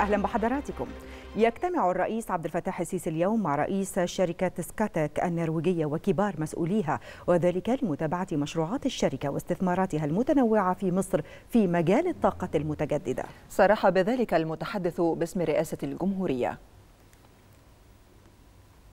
أهلا بحضراتكم يجتمع الرئيس عبد الفتاح السيسي اليوم مع رئيس شركة سكاتك النرويجية وكبار مسؤوليها وذلك لمتابعة مشروعات الشركة واستثماراتها المتنوعة في مصر في مجال الطاقة المتجددة صرح بذلك المتحدث باسم رئاسة الجمهورية